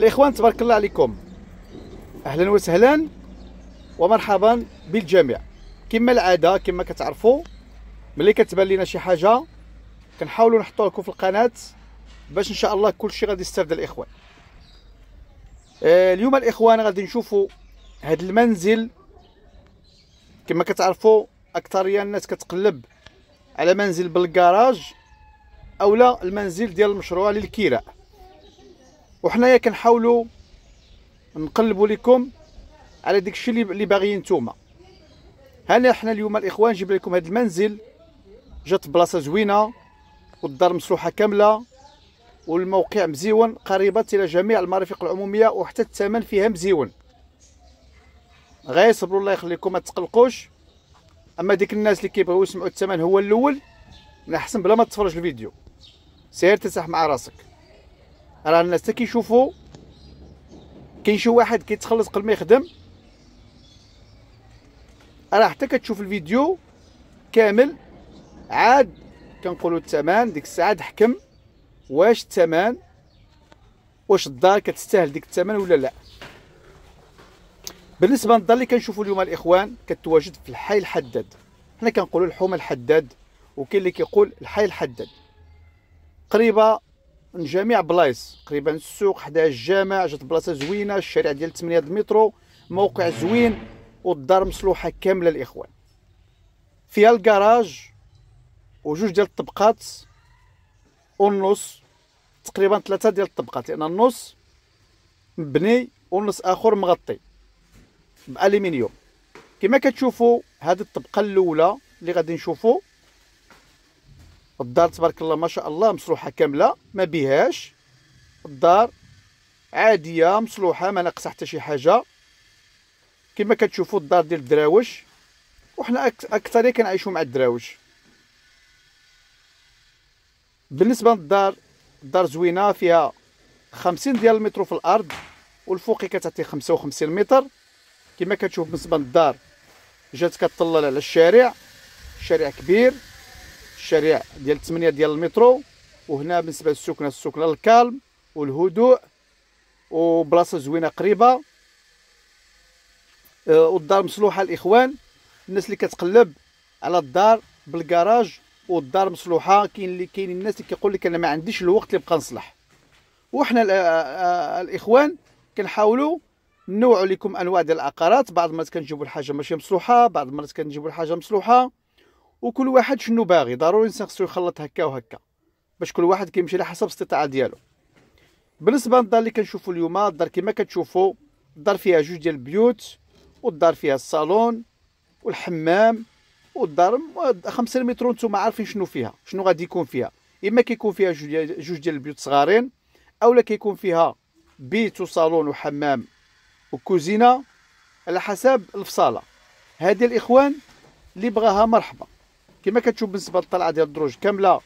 الاخوان تبارك الله عليكم اهلا وسهلا ومرحبا بالجميع كما العاده كما كتعرفوا ملي كتبان لنا شي حاجه كنحاولوا نحطوها لكم في القناه باش ان شاء الله كلشي غادي يستافد الاخوان آه، اليوم الاخوان غادي نشوفوا هذا المنزل كما كتعرفوا اكثريه الناس كتقلب على منزل بالكراج اولا المنزل ديال المشروع للكراء وحنايا كنحاولوا نقلبوا لكم على داك الشيء اللي باغيين نتوما هنا حنا اليوم الاخوان جبنا لكم هذا المنزل جات بلاصه زوينه والدار مسروحه كامله والموقع مزيون قريبه الى جميع المرافق العموميه وحتى الثمن فيها مزيون غير صبروا الله يخليكم ما تقلقوش اما ديك الناس اللي كيبغيو يسمعوا الثمن هو الاول من احسن بلا ما تفرج الفيديو سير تسح مع راسك راه الناس حتى كيشوفوا كاين شي واحد كيتخلص قبل ما يخدم راه حتى كتشوف الفيديو كامل عاد كنقولوا الثمن ديك الساعه تحكم واش الثمن واش الدار كتستاهل ديك الثمن ولا لا بالنسبه للدار اللي كنشوفوا اليوم الاخوان كتواجد في الحي الحداد حنا كنقولوا الحومه الحداد وكاين اللي كيقول الحي الحداد قريبه من جميع بلايص تقريبا السوق حدا الجامع جات بلاصه زوينه الشارع ديال 8 المترو موقع زوين والدار مصلوحه كامله الاخوان فيها الكراج وجوج ديال الطبقات والنص تقريبا ثلاثه ديال الطبقات لان النص مبني والنص اخر مغطي بالومنيوم كما كتشوفوا هذه الطبقه الاولى اللي غادي نشوفوا الدار تبارك الله ما شاء الله مصلوحه كامله ما بيهاش الدار عاديه مصلوحه ما ناقصه حتى شي حاجه كما كتشوفوا الدار ديال الدراوش وحنا اكثريه كنعيشوا مع الدراوش بالنسبه للدار الدار زوينه فيها 50 ديال المترو في الارض والفوقي كتعطي 55 متر كما كتشوف بالنسبه للدار جات كتطلل على الشارع الشارع كبير الشارع ديال 8 ديال المترو وهنا بالنسبه للسكنه السكنه الكالم والهدوء وبلاصه زوينه قريبه آه، والدار مصلوحه الاخوان الناس اللي كتقلب على الدار بالكراج والدار مصلوحه كاين اللي كاين الناس اللي كيقول لك انا ما عنديش الوقت اللي بقى نصلح وحنا آه، آه، الاخوان كنحاولوا نوعوا لكم انواع ديال العقارات بعض المرات كنجيبوا الحاجه ماشي مصلوحه بعض المرات كنجيبوا الحاجه مصلوحه وكل واحد شنو باغي ضروري خصو يخلط هكا وهكا باش كل واحد كيمشي على حسب الاستطاعه ديالو بالنسبه للدار اللي كنشوفو اليوم الدار كما كتشوفو الدار فيها جوج ديال البيوت والدار فيها الصالون والحمام والدار 5 متر نتوما عارفين شنو فيها شنو غادي يكون فيها اما كيكون فيها جوج ديال البيوت صغارين اولا كيكون فيها بيت وصالون وحمام وكوزينه على حسب الفصاله هذه الاخوان اللي بغاها مرحبا كما كتشوف بالنسبه للطلعه ديال الدروج كامله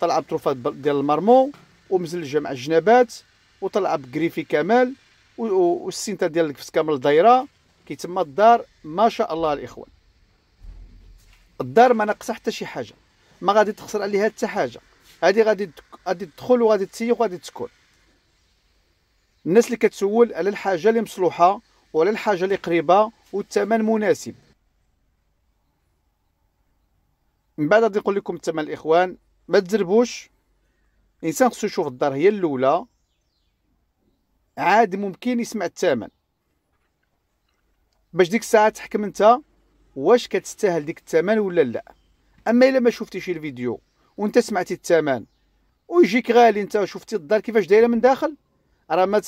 طلعه بطروفات ديال المرمو ومزلجه مع الجنابات وطلعه بكريفي كمال والسنتا ديال الكفس كامل دايره كيتما الدار ما شاء الله الاخوان الدار ما ناقصها حتى شي حاجه ما غادي تخسر عليها حتى حاجه هذه غادي غادي تدخل وغادي تسيق وغادي تسكن الناس اللي كتسول على الحاجه اللي مصلوحه وعلى الحاجه اللي قريبه والثمن مناسب من بعد غادي نقول لكم الثمن الاخوان ما تزربوش الانسان خصو يشوف الدار هي الاولى عاد ممكن يسمع الثمن باش ديك الساعه تحكم انت واش كتستاهل ديك الثمن ولا لا اما الا ما شفتيش الفيديو وانت سمعتي الثمن ويجيك غالي انت شفتي الدار كيفاش دايره من داخل راه ما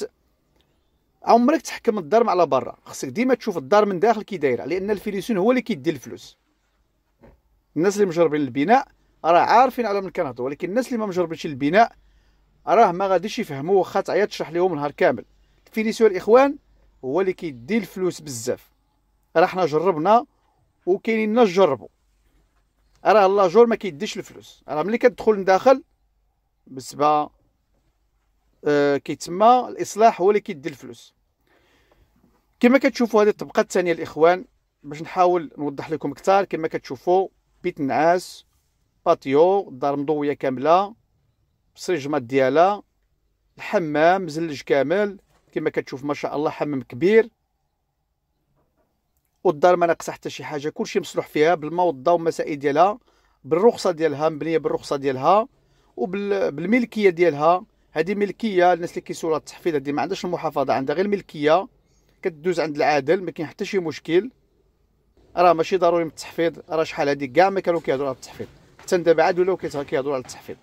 عمرك تحكم الدار على برا خصك ديما تشوف الدار من داخل كي دايره لان الفيليسون هو اللي كيدي الفلوس الناس اللي مجربين البناء راه عارفين على من كنهضروا ولكن الناس اللي ما مجربينش البناء راه ما غاديش يفهموا واخا تعيا تشرح لهم نهار كامل فينيسيو الاخوان هو اللي كيدي الفلوس بزاف راه حنا جربنا وكاينين الناس جربوا راه جور ما كيديش الفلوس راه ملي كتدخل لداخل بالنسبه آه كيتسمى الاصلاح هو اللي كيدي الفلوس كما كتشوفوا هذه الطبقه الثانيه الاخوان باش نحاول نوضح لكم اكثر كما كتشوفوا بيت نعاس باتيو دار مضويه كامله بصريجمات ديالها الحمام مزلج كامل كما كتشوف ما شاء الله حمام كبير والدار ما ناقصه حتى شي حاجه كلشي مصلوح فيها بالماء والضوء والمسائل ديالها بالرخصه ديالها مبنيه بالرخصه ديالها وبالملكيه ديالها هذه ملكيه الناس اللي كيسولوا التحفيظ هذه ما عندهاش المحافظه عندها غير الملكيه كدوز عند العادل ما كاين حتى شي مشكل راه ماشي ضروري من التحفيظ راه شحال هادي كاع ما كانوا كيهضروا على التحفيظ حتى دابا عاد ولاو كيهضروا على التحفيظ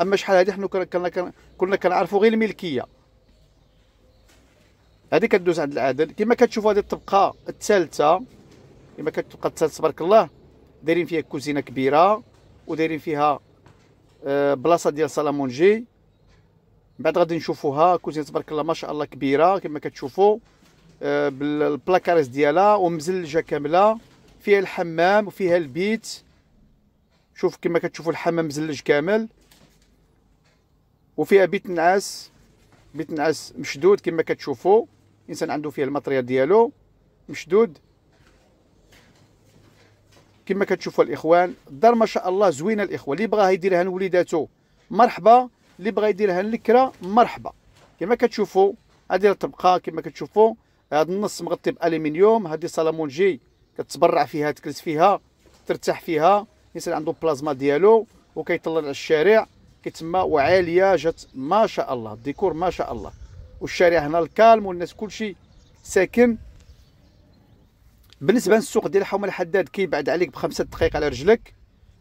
اما شحال هادي حنا كنا كنا كنعرفوا غير الملكيه هادي كدوز عند العدل كما كتشوفوا هذه الطبقه الثالثه كما كتبقى الثالثه تبارك الله دايرين فيها كوزينه كبيره ودايرين فيها آه، بلاصه ديال سالامونجي بعد غادي نشوفوها كوزينه تبارك الله ما شاء الله كبيره كما كتشوفوا آه، بالبلاكاريز ديالها ومزلجه كامله فيها الحمام وفيها البيت شوف كما كتشوفوا الحمام مزلج كامل وفيها بيت نعاس بيت نعاس مشدود كما كتشوفوا الانسان عنده فيه الماتريال ديالو مشدود كما كتشوفوا الاخوان الدار ما شاء الله زوينه الاخوه اللي بغاها يديرها لوليداتو مرحبا اللي بغا يديرها للكرا مرحبا كما كتشوفوا هذه الطبقه كما كتشوفوا هذا النص مغطي بالومنيوم هذه صالمونجي كتبرع فيها تكلس فيها ترتاح فيها الانسان عنده بلازما ديالو وكيطلع على الشارع كيتسمى وعاليه جات ما شاء الله الديكور ما شاء الله والشارع هنا الكالم والناس كلشي ساكن بالنسبه للسوق ديال حومه الحداد كيبعد عليك بخمسة دقائق على رجلك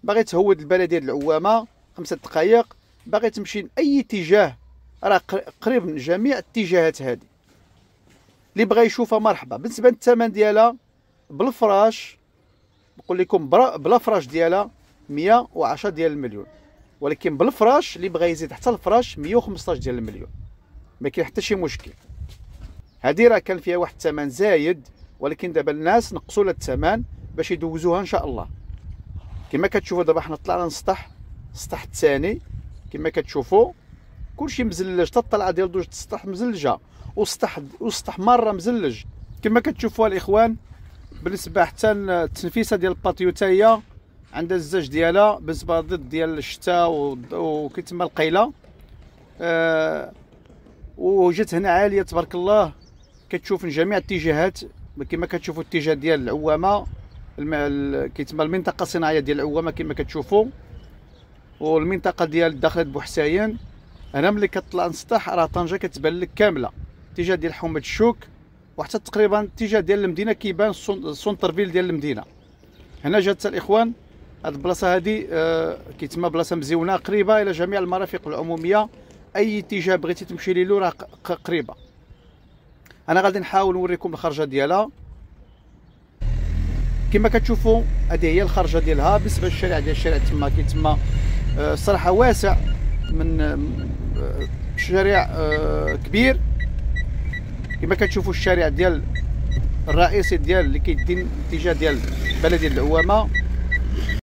باغي تهود البلديه ديال العوامه خمسة دقائق باغي تمشي لاي اتجاه راه قريب من جميع الاتجاهات هذه اللي بغى يشوفها مرحبا بالنسبه للثمن ديالها بالفراش نقول لكم بلا فراش ديالها 110 ديال المليون ولكن بالفراش اللي بغى يزيد حتى الفراش 115 ديال المليون ما كاين حتى شي مشكل هذه راه كان فيها واحد الثمن زايد ولكن دابا الناس نقصوا لها الثمن باش يدوزوها ان شاء الله كما كتشوفوا دابا حنا طلعنا للسطح السطح الثاني كما كتشوفوا كلشي مزلج حتى الطلعه ديال دوج السطح مزلجه والسطح والسطح مره مزلج كما كتشوفوا الاخوان بالنسبه حتى التنفيسه ديال الباتيو حتى هي عندها الزاج ديالها بالنسبه ضد ديال الشتاء وكيتسمى القيله أه وجات هنا عاليه تبارك الله كتشوف من جميع الاتجاهات كما كتشوفوا الاتجاه ديال العوامه كيتسمى المنطقه الصناعيه ديال العوامه كما كتشوفوا والمنطقه ديال داخله بوحسين هنا ملي كطلع السطح راه طنجه كتبان لك كامله الاتجاه ديال حومه الشوك وحتى تقريبا الاتجاه ديال المدينه كيبان السونتر فيل ديال المدينه هنا جات الاخوان هاد البلاصه هادي آه كيتسمى بلاصه مزيونه قريبه الى جميع المرافق العموميه اي اتجاه بغيتي تمشي ليه راه قريبه انا غادي نحاول نوريكم الخرجه ديالها كما كتشوفوا هذه هي الخرجه ديالها بالنسبه للشارع ديال الشارع تما كيتما الصراحه آه، واسع من آه، شارع آه، كبير كما كتشوفوا الشارع ديال الرئيسي ديال اللي كيدي الاتجاه ديال بلدي العوامه